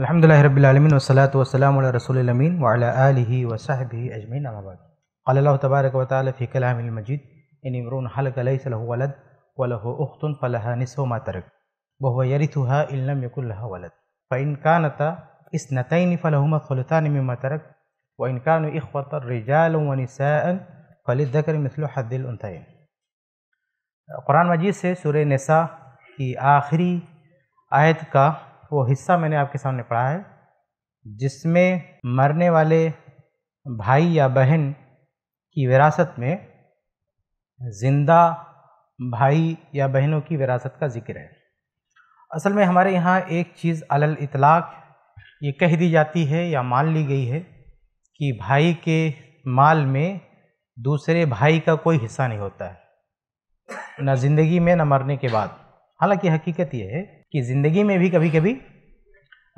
الحمد لله رب العالمين والصلاة والسلام على رسول الأمين وعلى آله وصحبه أجمعين أما بعد قال الله تبارك وتعالى في كلام المجيد إن امرؤ حلق ليس له ولد وله أخت فلها نصف ما ترك وهو يرثها إن لم يكن لها ولد فإن كانتا اثنتين فلهما الثلثان مما ترك وإن كانوا إخوة رجال ونساء فللذكر مثل حد الأنثيين قرآن مجيد سورة النساء نساء آخر آية آیت वो हिस्सा मैंने आपके सामने पढ़ा है जिसमें मरने वाले भाई या बहन की विरासत में ज़िंदा भाई या बहनों की विरासत का ज़िक्र है असल में हमारे यहाँ एक चीज़ अलल इतलाक़ ये कह दी जाती है या मान ली गई है कि भाई के माल में दूसरे भाई का कोई हिस्सा नहीं होता है ना ज़िंदगी में ना मरने के बाद हालांकि हकीकत यह है कि ज़िंदगी में भी कभी कभी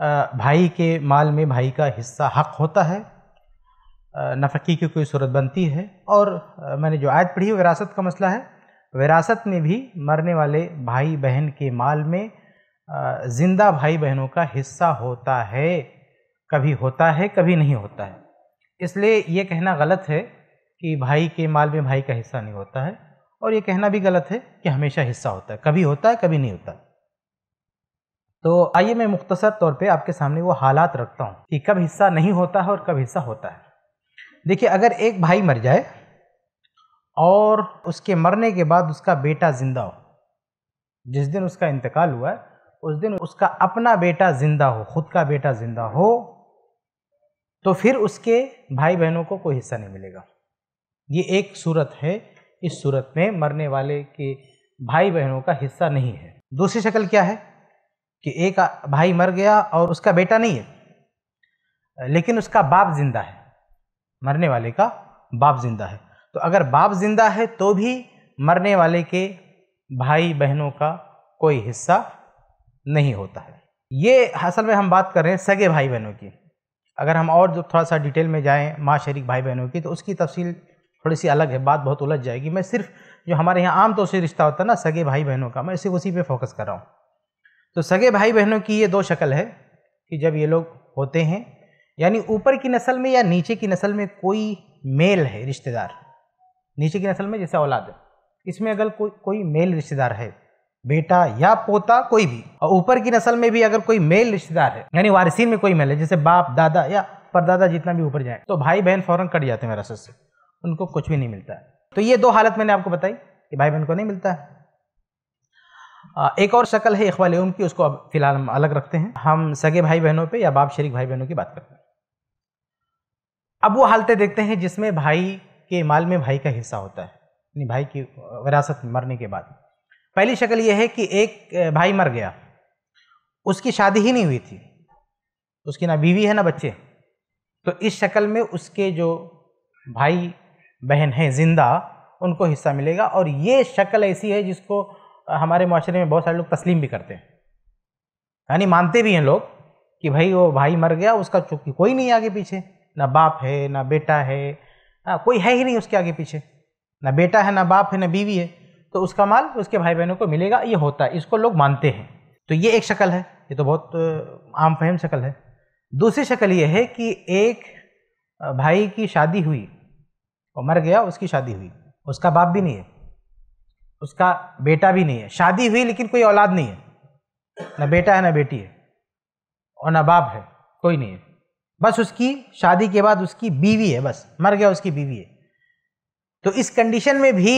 भाई के माल में भाई का हिस्सा हक होता है नफकी की कोई सूरत बनती है और मैंने जो आयत पढ़ी विरासत का मसला है विरासत में भी मरने वाले भाई बहन के माल में ज़िंदा भाई बहनों का हिस्सा होता है कभी होता है कभी नहीं होता है इसलिए ये कहना गलत है कि भाई के माल में भाई का हिस्सा नहीं होता है और ये कहना भी गलत है कि हमेशा हिस्सा होता है कभी होता है कभी नहीं होता तो आइए मैं मुख्तसर तौर पे आपके सामने वो हालात रखता हूँ कि कब हिस्सा नहीं होता है और कब हिस्सा होता है देखिए अगर एक भाई मर जाए और उसके मरने के बाद उसका बेटा ज़िंदा हो जिस दिन उसका इंतकाल हुआ है उस दिन उसका अपना बेटा ज़िंदा हो खुद का बेटा ज़िंदा हो तो फिर उसके भाई बहनों को कोई हिस्सा नहीं मिलेगा ये एक सूरत है इस सूरत में मरने वाले के भाई बहनों का हिस्सा नहीं है दूसरी शक्ल क्या है कि एक भाई मर गया और उसका बेटा नहीं है लेकिन उसका बाप जिंदा है मरने वाले का बाप जिंदा है तो अगर बाप जिंदा है तो भी मरने वाले के भाई बहनों का कोई हिस्सा नहीं होता है ये असल में हम बात कर रहे हैं सगे भाई बहनों की अगर हम और जो थोड़ा सा डिटेल में जाएं माँ शरीक भाई बहनों की तो उसकी तफसील थोड़ी सी अलग है बात बहुत उलझ जाएगी मैं सिर्फ जो हमारे यहाँ आम तौर से रिश्ता होता है ना सगे भाई बहनों का मैं सिर्फ उसी पर फोकस कर रहा हूँ तो सगे भाई बहनों की ये दो शक्ल है कि जब ये लोग होते हैं यानी ऊपर की नस्ल में या नीचे की नस्ल में कोई मेल है रिश्तेदार नीचे की नस्ल में जैसे औलाद इसमें अगर कोई कोई मेल रिश्तेदार है बेटा या पोता कोई भी और ऊपर की नस्ल में भी अगर कोई मेल रिश्तेदार है यानी वारिसीन में कोई मेल है जैसे बाप दादा या परदादा जितना भी ऊपर जाए तो भाई बहन फौरन कट जाते हैं मेरा से उनको कुछ भी नहीं मिलता है तो ये दो हालत मैंने आपको बताई कि भाई बहन को नहीं मिलता है एक और शक्ल है इकबाल उम की उसको अब फिलहाल हम अलग रखते हैं हम सगे भाई बहनों पे या बाप शरीक भाई बहनों की बात करते हैं अब वो हालतें देखते हैं जिसमें भाई के माल में भाई का हिस्सा होता है यानी भाई की विरासत मरने के बाद पहली शक्ल ये है कि एक भाई मर गया उसकी शादी ही नहीं हुई थी उसकी ना बीवी है ना बच्चे तो इस शक्ल में उसके जो भाई बहन हैं जिंदा उनको हिस्सा मिलेगा और ये शक्ल ऐसी है जिसको हमारे माशरे में बहुत सारे लोग तस्लीम भी करते हैं यानी मानते भी हैं लोग कि भाई वो भाई मर गया उसका चूंकि कोई नहीं आगे पीछे ना बाप है ना बेटा है आ, हाँ, कोई है ही नहीं उसके आगे पीछे ना बेटा है ना बाप है ना बीवी है तो उसका माल उसके भाई बहनों को मिलेगा ये होता है इसको लोग मानते हैं तो ये एक शक्ल है ये तो बहुत आम फहम शक्ल है दूसरी शक्ल ये है कि एक भाई की शादी हुई और मर गया उसकी शादी हुई उसका बाप भी नहीं है उसका बेटा भी नहीं है शादी हुई लेकिन कोई औलाद नहीं है ना बेटा है ना बेटी है और ना बाप है कोई नहीं है बस उसकी शादी के बाद उसकी बीवी है बस मर गया उसकी बीवी है तो इस कंडीशन में भी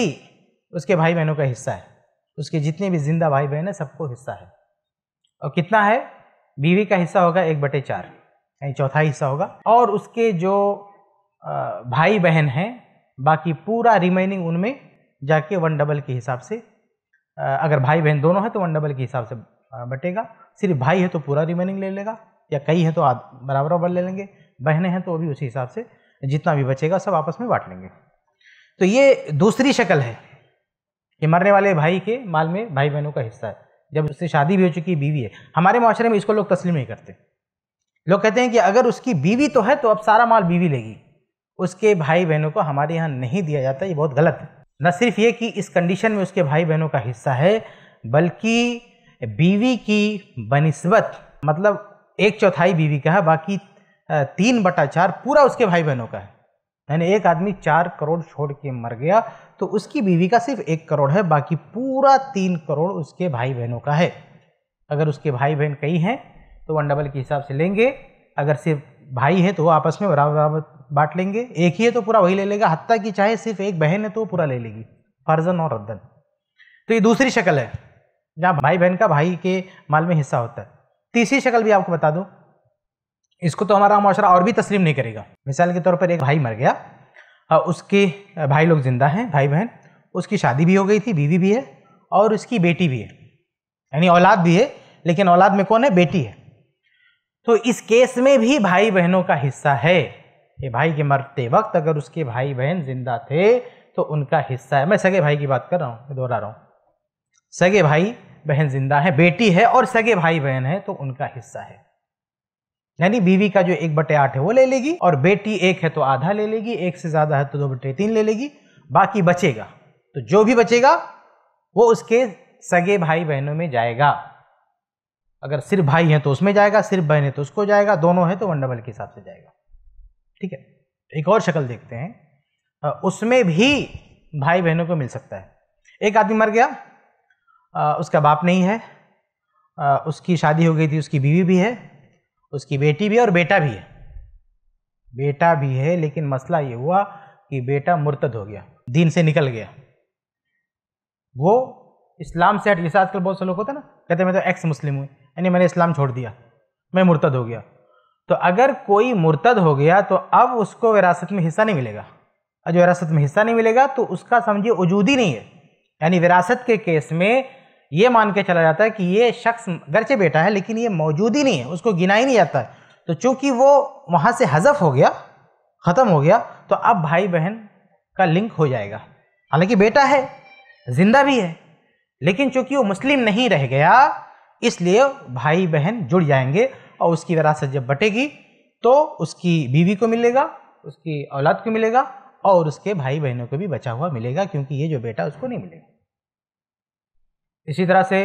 उसके भाई बहनों का हिस्सा है उसके जितने भी जिंदा भाई बहन है सबको हिस्सा है और कितना है बीवी का हिस्सा होगा एक बटे चार यानी चौथा हिस्सा होगा और उसके जो भाई बहन हैं बाकी पूरा रिमेनिंग उनमें जाके वन डबल के हिसाब से अगर भाई बहन दोनों है तो वन डबल के हिसाब से बटेगा सिर्फ भाई है तो पूरा रिमेनिंग ले लेगा या कई है तो बराबर बराबर ले लेंगे बहनें हैं तो भी उसी हिसाब से जितना भी बचेगा सब आपस में बांट लेंगे तो ये दूसरी शक्ल है कि मरने वाले भाई के माल में भाई बहनों का हिस्सा है जब उससे शादी भी हो चुकी बीवी है हमारे माशरे में इसको लोग तस्लीम नहीं करते लोग कहते हैं कि अगर उसकी बीवी तो है तो अब सारा माल बीवी लेगी उसके भाई बहनों को हमारे यहाँ नहीं दिया जाता ये बहुत गलत है न सिर्फ ये कि इस कंडीशन में उसके भाई बहनों का हिस्सा है बल्कि बीवी की बनस्बत मतलब एक चौथाई बीवी का है बाकी तीन बटा चार पूरा उसके भाई बहनों का है यानी एक आदमी चार करोड़ छोड़ के मर गया तो उसकी बीवी का सिर्फ एक करोड़ है बाकी पूरा तीन करोड़ उसके भाई बहनों का है अगर उसके भाई बहन कई हैं तो वन डबल के हिसाब से लेंगे अगर सिर्फ भाई है तो वो आपस में बराबर बराबर बांट लेंगे एक ही है तो पूरा वही ले लेगा हत्या की चाहे सिर्फ एक बहन है तो पूरा ले लेगी फर्जन और रद्दन तो ये दूसरी शक्ल है जहाँ भाई बहन का भाई के माल में हिस्सा होता है तीसरी शक्ल भी आपको बता दूँ इसको तो हमारा माशरा और भी तस्लीम नहीं करेगा मिसाल के तौर पर एक भाई मर गया और हाँ, उसके भाई लोग जिंदा हैं भाई बहन उसकी शादी भी हो गई थी बीवी भी है और उसकी बेटी भी है यानी औलाद भी है लेकिन औलाद में कौन है बेटी है तो इस केस में भी भाई बहनों का हिस्सा है कि भाई के मरते वक्त अगर उसके भाई बहन जिंदा थे तो उनका हिस्सा है मैं सगे भाई की बात कर रहा हूँ दोहरा रहा हूँ सगे भाई बहन जिंदा है बेटी है और सगे भाई बहन है तो उनका हिस्सा है यानी बीवी का जो एक बटे आठ है वो ले लेगी और बेटी एक है तो आधा ले लेगी एक से ज़्यादा है तो दो बटे तीन ले लेगी बाकी बचेगा तो जो भी बचेगा वो उसके सगे भाई बहनों में जाएगा अगर सिर्फ भाई है तो उसमें जाएगा सिर्फ बहन है तो उसको जाएगा दोनों है तो वन डबल के हिसाब से जाएगा ठीक है एक और शक्ल देखते हैं उसमें भी भाई बहनों को मिल सकता है एक आदमी मर गया उसका बाप नहीं है उसकी शादी हो गई थी उसकी बीवी भी है उसकी बेटी भी है और बेटा भी है बेटा भी है लेकिन मसला ये हुआ कि बेटा मुर्तद हो गया दीन से निकल गया वो इस्लाम से हट जैसे तो आजकल बहुत से लोग होते हैं ना कहते मैं तो एक्स मुस्लिम हूँ यानी मैंने इस्लाम छोड़ दिया मैं मुर्तद हो गया तो अगर कोई मुर्तद हो गया तो अब उसको विरासत में हिस्सा नहीं मिलेगा और जो विरासत में हिस्सा नहीं मिलेगा तो उसका समझिए वजूद ही नहीं है यानी विरासत के केस में ये मान के चला जाता है कि ये शख्स गर्चे बेटा है लेकिन ये मौजूद ही नहीं है उसको गिना ही नहीं जाता है तो चूंकि वो वहाँ से हजफ हो गया ख़त्म हो गया तो अब भाई बहन का लिंक हो जाएगा हालांकि बेटा है जिंदा भी है लेकिन चूंकि वो मुस्लिम नहीं रह गया इसलिए भाई बहन जुड़ जाएंगे और उसकी विरासत जब बटेगी तो उसकी बीवी को मिलेगा उसकी औलाद को मिलेगा और उसके भाई बहनों को भी बचा हुआ मिलेगा क्योंकि ये जो बेटा उसको नहीं मिलेगा इसी तरह से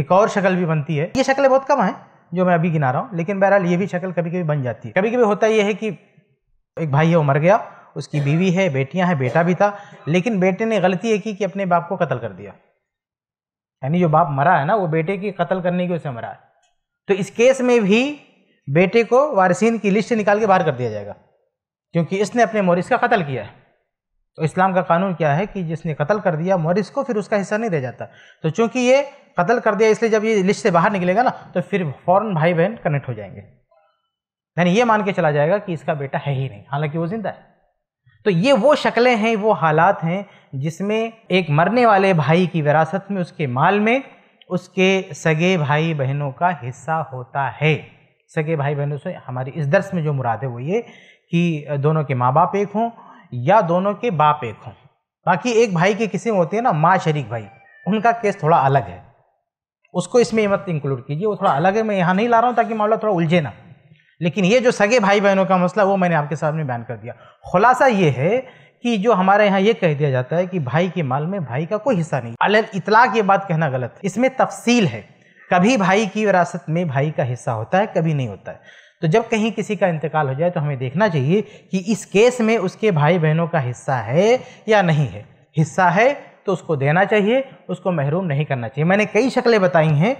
एक और शक्ल भी बनती है ये शक्लें बहुत कम हैं जो मैं अभी गिना रहा हूँ लेकिन बहरहाल ये भी शक्ल कभी कभी बन जाती है कभी कभी होता यह है कि एक भाई है वो मर गया उसकी बीवी है बेटियां हैं बेटा भी था लेकिन बेटे ने गलती की कि अपने बाप को कत्ल कर दिया यानी जो बाप मरा है ना वो बेटे की कत्ल करने की उसे मरा है तो इस केस में भी बेटे को वारसीन की लिस्ट से निकाल के बाहर कर दिया जाएगा क्योंकि इसने अपने मोरिस का कत्ल किया है तो इस्लाम का कानून क्या है कि जिसने कत्ल कर दिया मोरिस को फिर उसका हिस्सा नहीं रह जाता तो चूंकि ये कत्ल कर दिया इसलिए जब ये लिस्ट से बाहर निकलेगा ना तो फिर फ़ौरन भाई बहन कनेक्ट हो जाएंगे यानी ये मान के चला जाएगा कि इसका बेटा है ही नहीं हालांकि वो जिंदा है तो ये वो शक्लें हैं वो हालात हैं जिसमें एक मरने वाले भाई की विरासत में उसके माल में उसके सगे भाई बहनों का हिस्सा होता है सगे भाई बहनों से हमारी इस दर्श में जो मुराद है वो ये कि दोनों के माँ बाप एक हों या दोनों के बाप एक हों बाकी एक भाई किसी में होते हैं ना माँ शरीक भाई उनका केस थोड़ा अलग है उसको इसमें मत इंक्लूड कीजिए वो थोड़ा अलग है मैं यहाँ नहीं ला रहा हूँ ताकि मामला थोड़ा उलझे ना लेकिन ये जो सगे भाई बहनों का मसला वो मैंने आपके सामने बयान कर दिया खुलासा ये है कि जो हमारे यहाँ ये कह दिया जाता है कि भाई के माल में भाई का कोई हिस्सा नहीं अल इतला की बात कहना गलत है इसमें तफसील है कभी भाई की विरासत में भाई का हिस्सा होता है कभी नहीं होता है तो जब कहीं किसी का इंतकाल हो जाए तो हमें देखना चाहिए कि इस केस में उसके भाई बहनों का हिस्सा है या नहीं है हिस्सा है तो उसको देना चाहिए उसको महरूम नहीं करना चाहिए मैंने कई शक्लें बताई हैं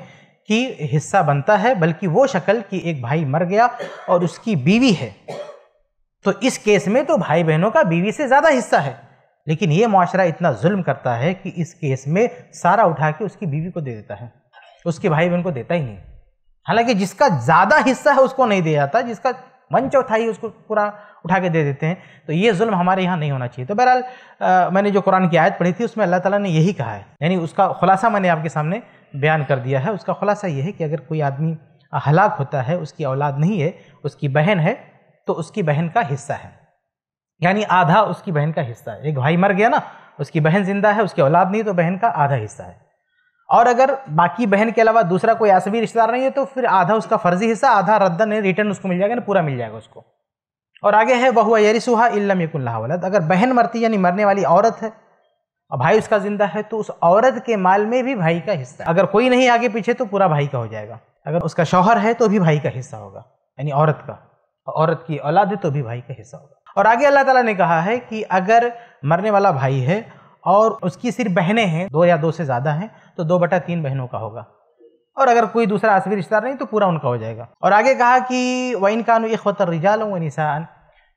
कि हिस्सा बनता है बल्कि वो शक्ल कि एक भाई मर गया और उसकी बीवी है तो इस केस में तो भाई बहनों का बीवी से ज़्यादा हिस्सा है लेकिन ये माशरा इतना जुल्म करता है कि इस केस में सारा उठा के उसकी बीवी को दे देता है उसके भाई बहन को देता ही नहीं हालांकि जिसका ज़्यादा हिस्सा है उसको नहीं दिया जाता जिसका मन चौथाई उसको पूरा उठा के दे देते हैं तो ये जुल्म हमारे यहाँ नहीं होना चाहिए तो बहरहाल मैंने जो कुरान की आयत पढ़ी थी उसमें अल्लाह ताला ने यही कहा है यानी उसका खुलासा मैंने आपके सामने बयान कर दिया है उसका खुलासा ये है कि अगर कोई आदमी हलाक होता है उसकी औलाद नहीं है उसकी बहन है तो उसकी बहन का हिस्सा है यानी आधा उसकी बहन का हिस्सा है एक भाई मर गया ना उसकी बहन जिंदा है उसकी औलाद नहीं तो बहन का आधा हिस्सा है और अगर बाकी बहन के अलावा दूसरा कोई भी रिश्तेदार नहीं है तो फिर आधा उसका फर्जी हिस्सा आधा रद्दन रिटर्न उसको मिल जाएगा ना पूरा मिल जाएगा उसको और आगे है बहुआ यरी सुहा इल्लम यकुल्ला वलद अगर बहन मरती यानी मरने वाली औरत है और भाई उसका जिंदा है तो उस औरत के माल में भी भाई का हिस्सा अगर कोई नहीं आगे पीछे तो पूरा भाई का हो जाएगा अगर उसका शौहर है तो भी भाई का हिस्सा होगा यानी औरत का औरत की औलाद है तो भी भाई का हिस्सा होगा और आगे अल्लाह ताला ने कहा है कि अगर मरने वाला भाई है और उसकी सिर्फ बहनें हैं दो या दो से ज़्यादा हैं तो दो बटा तीन बहनों का होगा और अगर कोई दूसरा आसवी रिश्तेदार नहीं तो पूरा उनका हो जाएगा और आगे कहा कि वइन कानू इखवत रिजाल निशान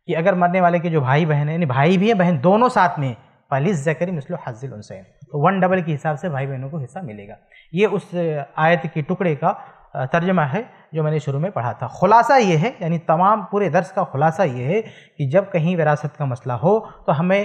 कि अगर मरने वाले के जो भाई बहन है यानी भाई भी है बहन दोनों साथ में पलिस जकरी मिसल हाजिल हुसैन तो वन डबल के हिसाब से भाई बहनों को हिस्सा मिलेगा ये उस आयत के टुकड़े का तर्जमा है जो मैंने शुरू में पढ़ा था खुलासा ये है यानी तमाम पूरे दर्स का खुलासा ये है कि जब कहीं विरासत का मसला हो तो हमें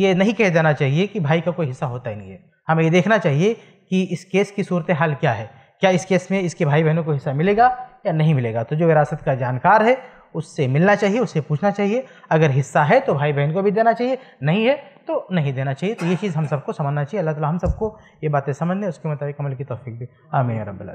ये नहीं कह देना चाहिए कि भाई का कोई हिस्सा होता ही नहीं है हमें ये देखना चाहिए कि इस केस की सूरत हाल क्या है क्या इस केस में इसके भाई बहनों को हिस्सा मिलेगा या नहीं मिलेगा तो जो विरासत का जानकार है उससे मिलना चाहिए उससे पूछना चाहिए अगर हिस्सा है तो भाई बहन को भी देना चाहिए नहीं है तो नहीं देना चाहिए तो ये चीज़ हम सबको समझना चाहिए अल्लाह ताला हम सबको ये बातें समझने उसके मुताबिक अमल की तोफ़ी दे आमीन रब्बल